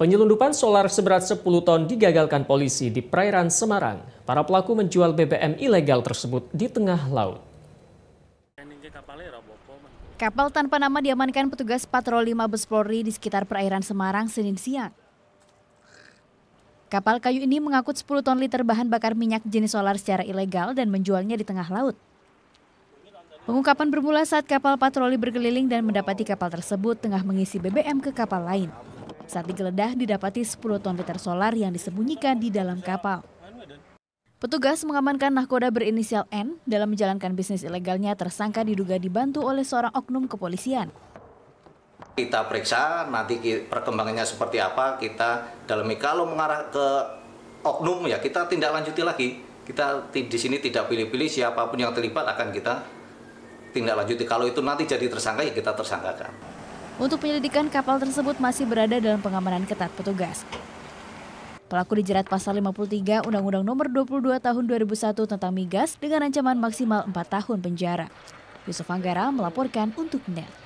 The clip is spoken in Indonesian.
Penyelundupan solar seberat 10 ton digagalkan polisi di perairan Semarang. Para pelaku menjual BBM ilegal tersebut di tengah laut. Kapal tanpa nama diamankan petugas patroli Mabes Polri di sekitar perairan Semarang Senin siang. Kapal kayu ini mengangkut 10 ton liter bahan bakar minyak jenis solar secara ilegal dan menjualnya di tengah laut. Pengungkapan bermula saat kapal patroli berkeliling dan mendapati kapal tersebut tengah mengisi BBM ke kapal lain. Saat digeledah didapati 10 ton liter solar yang disembunyikan di dalam kapal. Petugas mengamankan nahkoda berinisial N dalam menjalankan bisnis ilegalnya tersangka diduga dibantu oleh seorang oknum kepolisian. Kita periksa nanti perkembangannya seperti apa kita dalami kalau mengarah ke oknum ya kita tindak lanjuti lagi. Kita di sini tidak pilih-pilih siapapun yang terlibat akan kita tindak lanjuti. Kalau itu nanti jadi tersangka ya kita tersangkakan. Untuk penyelidikan, kapal tersebut masih berada dalam pengamanan ketat petugas. Pelaku dijerat pasal 53 Undang-Undang Nomor 22 Tahun 2001 tentang Migas dengan ancaman maksimal 4 tahun penjara. Yusuf Anggara melaporkan untuk NET.